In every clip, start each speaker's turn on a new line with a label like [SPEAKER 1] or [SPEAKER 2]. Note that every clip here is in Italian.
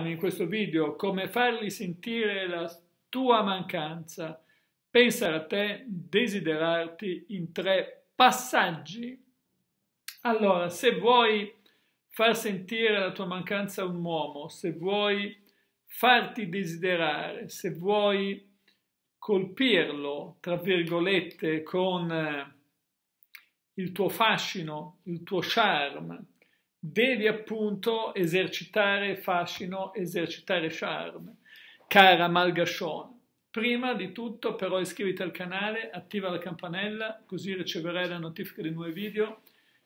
[SPEAKER 1] in questo video come fargli sentire la tua mancanza, pensare a te, desiderarti in tre passaggi. Allora, se vuoi far sentire la tua mancanza a un uomo, se vuoi farti desiderare, se vuoi colpirlo, tra virgolette, con eh, il tuo fascino, il tuo charme, devi appunto esercitare fascino, esercitare charme. Cara Malgashon, prima di tutto però iscriviti al canale, attiva la campanella così riceverai la notifica dei nuovi video.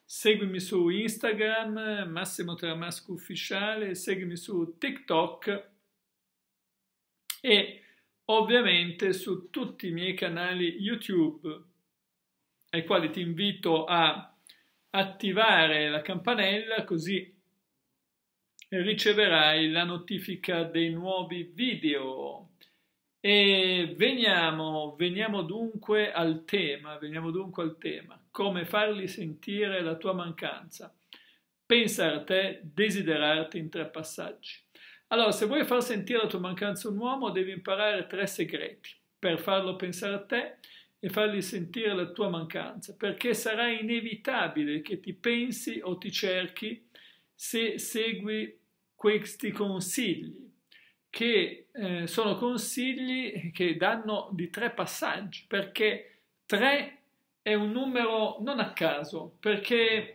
[SPEAKER 1] Seguimi su Instagram, Massimo Tramasco Ufficiale, seguimi su TikTok e ovviamente su tutti i miei canali YouTube ai quali ti invito a attivare la campanella così riceverai la notifica dei nuovi video. E veniamo, veniamo dunque al tema, veniamo dunque al tema, come farli sentire la tua mancanza. Pensare a te, desiderarti in tre passaggi. Allora, se vuoi far sentire la tua mancanza un uomo, devi imparare tre segreti per farlo pensare a te e fargli sentire la tua mancanza, perché sarà inevitabile che ti pensi o ti cerchi se segui questi consigli, che eh, sono consigli che danno di tre passaggi, perché tre è un numero non a caso, perché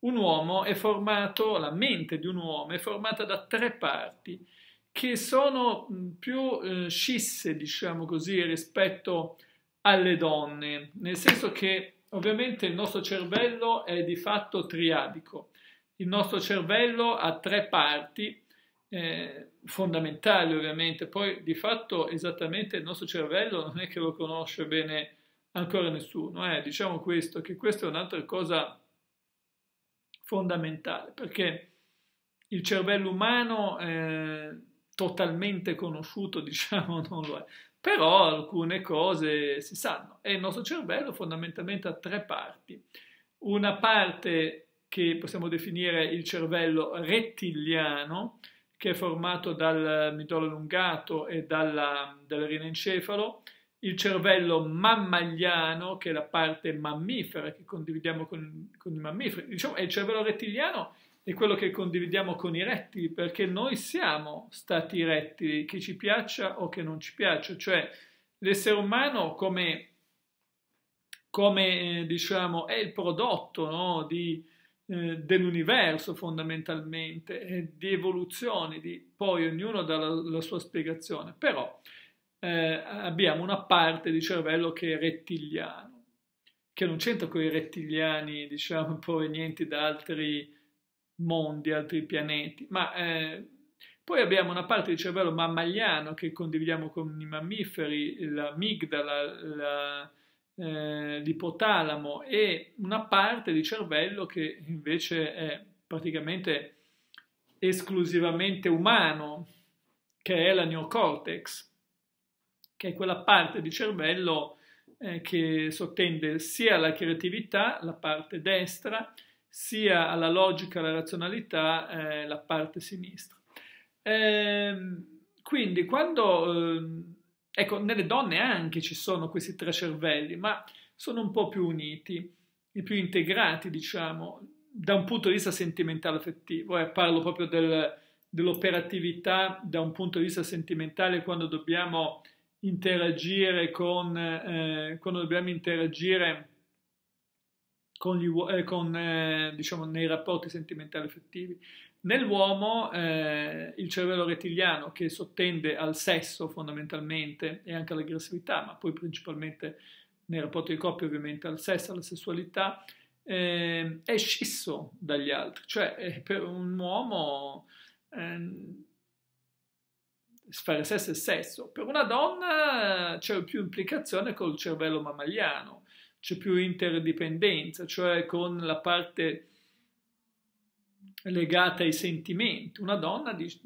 [SPEAKER 1] un uomo è formato, la mente di un uomo è formata da tre parti, che sono mm, più eh, scisse, diciamo così, rispetto a alle donne, nel senso che ovviamente il nostro cervello è di fatto triadico. Il nostro cervello ha tre parti eh, fondamentali ovviamente, poi di fatto esattamente il nostro cervello non è che lo conosce bene ancora nessuno, eh. diciamo questo, che questa è un'altra cosa fondamentale, perché il cervello umano eh, totalmente conosciuto, diciamo, non lo è però alcune cose si sanno e il nostro cervello fondamentalmente ha tre parti. Una parte che possiamo definire il cervello rettiliano, che è formato dal midollo allungato e dalla, dal rinoencefalo, il cervello mammagliano, che è la parte mammifera che condividiamo con, con i mammiferi, diciamo è il cervello rettiliano è quello che condividiamo con i rettili, perché noi siamo stati rettili, che ci piaccia o che non ci piaccia, cioè l'essere umano come, come eh, diciamo, è il prodotto no? di, eh, dell'universo fondamentalmente, di evoluzioni, di, poi ognuno dà la, la sua spiegazione, però eh, abbiamo una parte di cervello che è rettiliano, che non c'entra con i rettiliani, diciamo, provenienti da altri mondi, altri pianeti, ma eh, poi abbiamo una parte del cervello mammaliano che condividiamo con i mammiferi, l'amigdala, eh, l'ipotalamo e una parte di cervello che invece è praticamente esclusivamente umano, che è la neocortex, che è quella parte di cervello eh, che sottende sia la creatività, la parte destra, sia alla logica, alla razionalità, eh, la parte sinistra. Ehm, quindi quando, eh, ecco, nelle donne anche ci sono questi tre cervelli, ma sono un po' più uniti, i più integrati, diciamo, da un punto di vista sentimentale affettivo, eh, parlo proprio del, dell'operatività da un punto di vista sentimentale quando dobbiamo interagire con, eh, quando dobbiamo interagire con gli, eh, con, eh, diciamo, nei rapporti sentimentali effettivi. Nell'uomo eh, il cervello rettiliano che sottende al sesso fondamentalmente e anche all'aggressività, ma poi principalmente nei rapporti di coppia ovviamente al sesso, alla sessualità, ehm, è scisso dagli altri. Cioè eh, per un uomo ehm, fare sesso è sesso, per una donna c'è più implicazione col cervello mammaliano c'è più interdipendenza, cioè con la parte legata ai sentimenti. Una donna dice,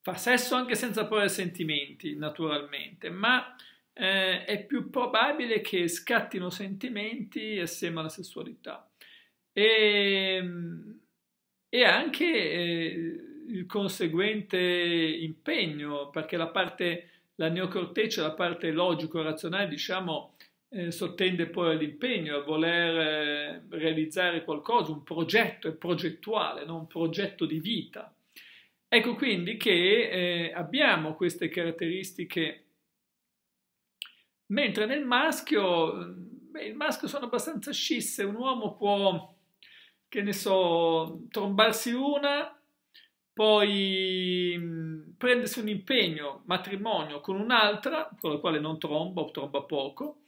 [SPEAKER 1] fa sesso anche senza porre sentimenti, naturalmente, ma eh, è più probabile che scattino sentimenti assieme alla sessualità. E, ehm, e anche eh, il conseguente impegno, perché la parte, la neocorteccia, la parte logico-razionale, diciamo, eh, sottende poi all'impegno, a voler eh, realizzare qualcosa, un progetto, è progettuale, no? un progetto di vita. Ecco quindi che eh, abbiamo queste caratteristiche, mentre nel maschio, beh, il maschio sono abbastanza scisse, un uomo può, che ne so, trombarsi una, poi mm, prendersi un impegno, matrimonio con un'altra, con la quale non tromba o tromba poco,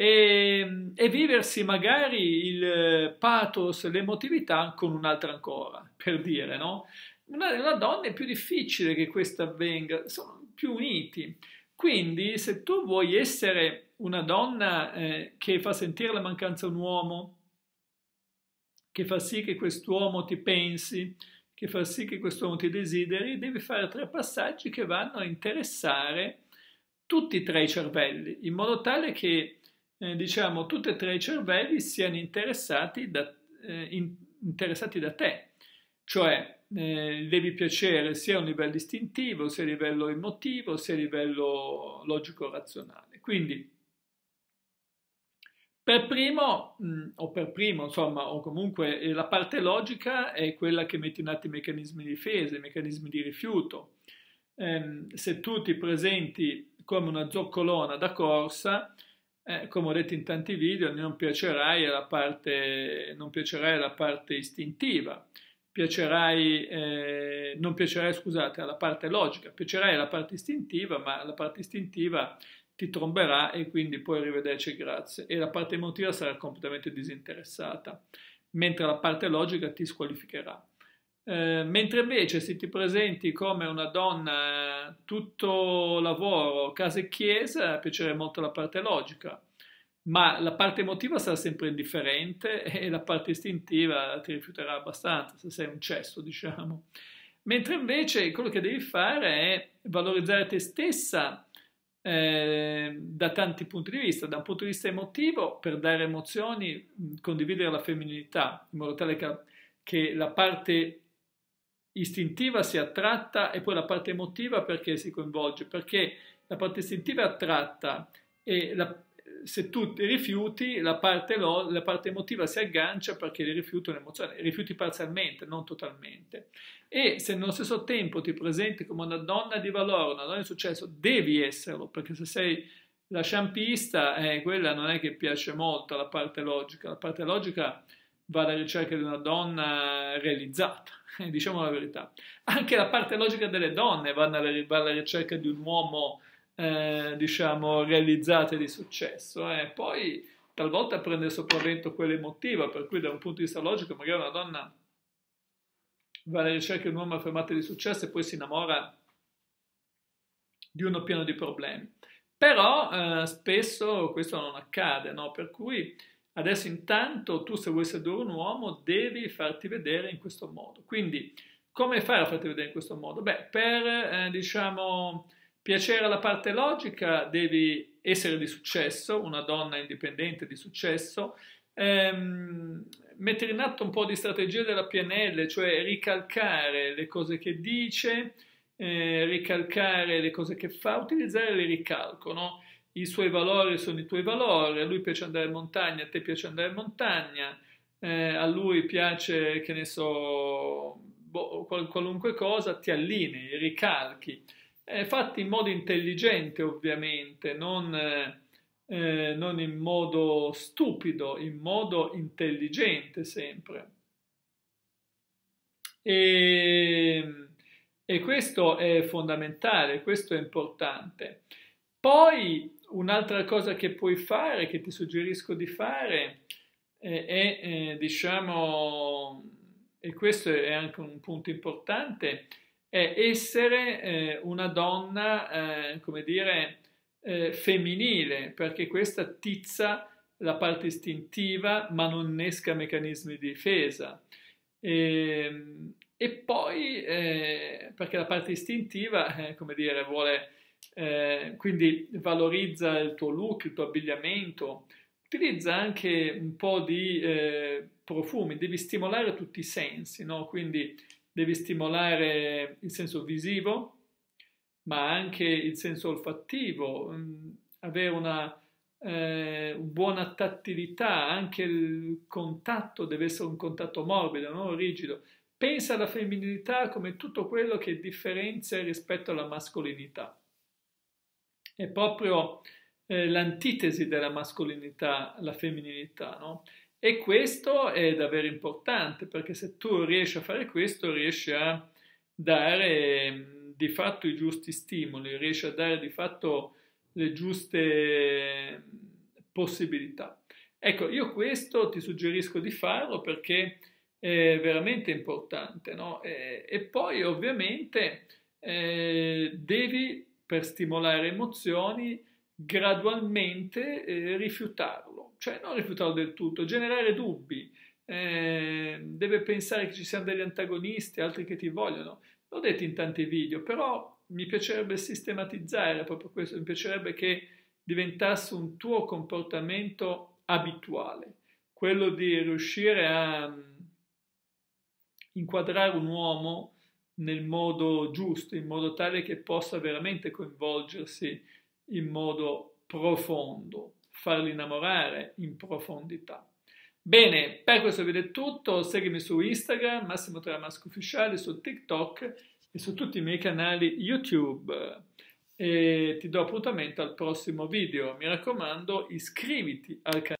[SPEAKER 1] e, e viversi magari il eh, pathos, l'emotività con un'altra ancora, per dire, no? Una, una donna è più difficile che questo avvenga, sono più uniti. Quindi se tu vuoi essere una donna eh, che fa sentire la mancanza a un uomo, che fa sì che quest'uomo ti pensi, che fa sì che quest'uomo ti desideri, devi fare tre passaggi che vanno a interessare tutti e tre i cervelli, in modo tale che eh, diciamo, tutti e tre i cervelli siano interessati da, eh, in, interessati da te, cioè eh, devi piacere sia a un livello istintivo, sia a livello emotivo, sia a livello logico-razionale. Quindi, per primo, mh, mm, o per primo, insomma, o comunque eh, la parte logica è quella che mette in atto i meccanismi di difesa, i meccanismi di rifiuto. Eh, se tu ti presenti come una zoccolona da corsa, eh, come ho detto in tanti video, non piacerai alla parte, non piacerai alla parte istintiva, piacerai, eh, non piacerai, scusate, alla parte logica, piacerai alla parte istintiva, ma la parte istintiva ti tromberà e quindi poi arrivederci grazie. E la parte emotiva sarà completamente disinteressata, mentre la parte logica ti squalificherà. Eh, mentre invece se ti presenti come una donna eh, tutto lavoro, casa e chiesa, piacerebbe molto la parte logica, ma la parte emotiva sarà sempre indifferente e la parte istintiva ti rifiuterà abbastanza se sei un cesso, diciamo. Mentre invece quello che devi fare è valorizzare te stessa eh, da tanti punti di vista, da un punto di vista emotivo per dare emozioni, mm, condividere la femminilità in modo tale che, che la parte istintiva si attratta e poi la parte emotiva perché si coinvolge? Perché la parte istintiva è attratta e la, se tu rifiuti la parte, lo, la parte, emotiva si aggancia perché il rifiuto è un'emozione, rifiuti parzialmente, non totalmente. E se nello stesso tempo ti presenti come una donna di valore, una donna di successo, devi esserlo perché se sei la sciampista, eh, quella non è che piace molto la parte logica, la parte logica va alla ricerca di una donna realizzata diciamo la verità. Anche la parte logica delle donne vanno alla, alla ricerca di un uomo, eh, diciamo, realizzato e di successo. Eh. Poi talvolta prende sopravvento quella emotiva, per cui da un punto di vista logico magari una donna va alla ricerca di un uomo affermato di successo e poi si innamora di uno pieno di problemi. Però eh, spesso questo non accade, no? per cui Adesso intanto tu se vuoi sedurre un uomo devi farti vedere in questo modo. Quindi come fare a farti vedere in questo modo? Beh, per eh, diciamo piacere alla parte logica devi essere di successo, una donna indipendente di successo, ehm, mettere in atto un po' di strategia della PNL, cioè ricalcare le cose che dice, eh, ricalcare le cose che fa, utilizzare il ricalco, no? i suoi valori sono i tuoi valori, a lui piace andare in montagna, a te piace andare in montagna, eh, a lui piace, che ne so, boh, qualunque cosa, ti allinei, ricalchi. Eh, fatti in modo intelligente, ovviamente, non, eh, non in modo stupido, in modo intelligente sempre. E, ehm, e questo è fondamentale, questo è importante. Poi Un'altra cosa che puoi fare, che ti suggerisco di fare, eh, è, diciamo, e questo è anche un punto importante, è essere eh, una donna, eh, come dire, eh, femminile, perché questa tizza la parte istintiva, ma non innesca meccanismi di difesa. E, ehm, e poi, eh, perché la parte istintiva, come dire, vuole eh, quindi valorizza il tuo look, il tuo abbigliamento, utilizza anche un po' di eh, profumi, devi stimolare tutti i sensi, no? quindi devi stimolare il senso visivo, ma anche il senso olfattivo, mh, mm, avere una eh, buona tattilità, anche il contatto deve essere un contatto morbido, non rigido. Pensa alla femminilità come tutto quello che differenzia rispetto alla mascolinità. È proprio eh, l'antitesi della mascolinità, la femminilità, no? E questo è davvero importante perché se tu riesci a fare questo, riesci a dare mm, di fatto i giusti stimoli, riesci a dare di fatto le giuste mm, possibilità. Ecco, io questo ti suggerisco di farlo perché è veramente importante, no? E, e poi ovviamente eh, devi per stimolare emozioni, gradualmente eh, rifiutarlo, cioè non rifiutarlo del tutto, generare dubbi, eh, deve pensare che ci siano degli antagonisti, altri che ti vogliono. L'ho detto in tanti video, però mi piacerebbe sistematizzare proprio questo, mi piacerebbe che diventasse un tuo comportamento abituale, quello di riuscire a mm, inquadrare un uomo nel modo giusto, in modo tale che possa veramente coinvolgersi in modo profondo, farli innamorare in profondità. Bene, per questo video è tutto, seguimi su Instagram, Massimo Tramasco Ufficiale, su TikTok e su tutti i miei canali YouTube. E ti do appuntamento al prossimo video, mi raccomando iscriviti al canale.